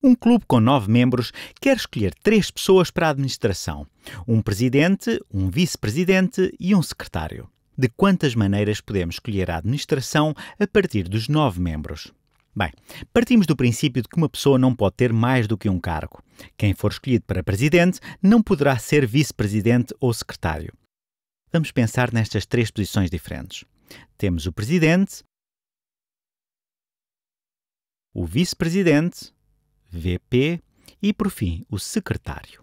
Um clube com nove membros quer escolher três pessoas para a administração: um presidente, um vice-presidente e um secretário. De quantas maneiras podemos escolher a administração a partir dos nove membros? Bem, partimos do princípio de que uma pessoa não pode ter mais do que um cargo. Quem for escolhido para presidente não poderá ser vice-presidente ou secretário. Vamos pensar nestas três posições diferentes. Temos o presidente, o vice-presidente VP e, por fim, o secretário.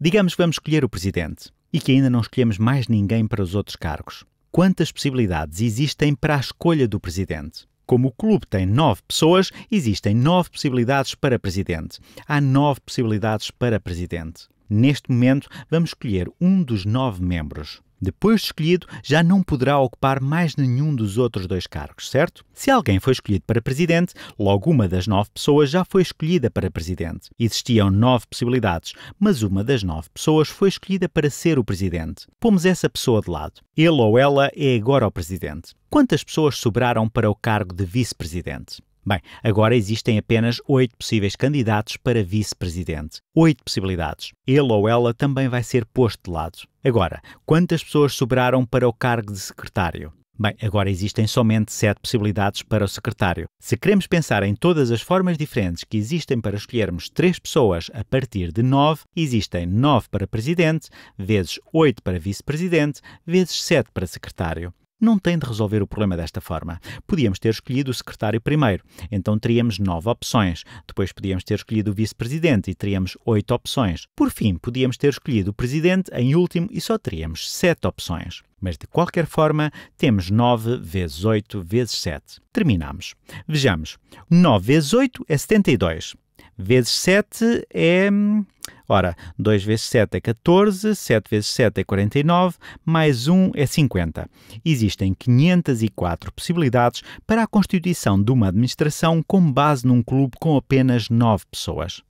Digamos que vamos escolher o presidente e que ainda não escolhemos mais ninguém para os outros cargos. Quantas possibilidades existem para a escolha do presidente? Como o clube tem nove pessoas, existem nove possibilidades para presidente. Há nove possibilidades para presidente. Neste momento, vamos escolher um dos nove membros. Depois de escolhido, já não poderá ocupar mais nenhum dos outros dois cargos, certo? Se alguém foi escolhido para presidente, logo uma das nove pessoas já foi escolhida para presidente. Existiam nove possibilidades, mas uma das nove pessoas foi escolhida para ser o presidente. Pomos essa pessoa de lado. Ele ou ela é agora o presidente. Quantas pessoas sobraram para o cargo de vice-presidente? Bem, agora existem apenas oito possíveis candidatos para vice-presidente. Oito possibilidades. Ele ou ela também vai ser posto de lado. Agora, quantas pessoas sobraram para o cargo de secretário? Bem, agora existem somente sete possibilidades para o secretário. Se queremos pensar em todas as formas diferentes que existem para escolhermos três pessoas a partir de nove, existem nove para presidente, vezes oito para vice-presidente, vezes sete para secretário não tem de resolver o problema desta forma. Podíamos ter escolhido o secretário primeiro, então teríamos nove opções. Depois podíamos ter escolhido o vice-presidente e teríamos oito opções. Por fim, podíamos ter escolhido o presidente em último e só teríamos sete opções. Mas de qualquer forma, temos 9 vezes 8 vezes 7. Terminamos. Vejamos. 9 vezes 8 é 72 vezes 7 é. Ora, 2 vezes 7 é 14, 7 vezes 7 é 49, mais 1 é 50. Existem 504 possibilidades para a constituição de uma administração com base num clube com apenas 9 pessoas.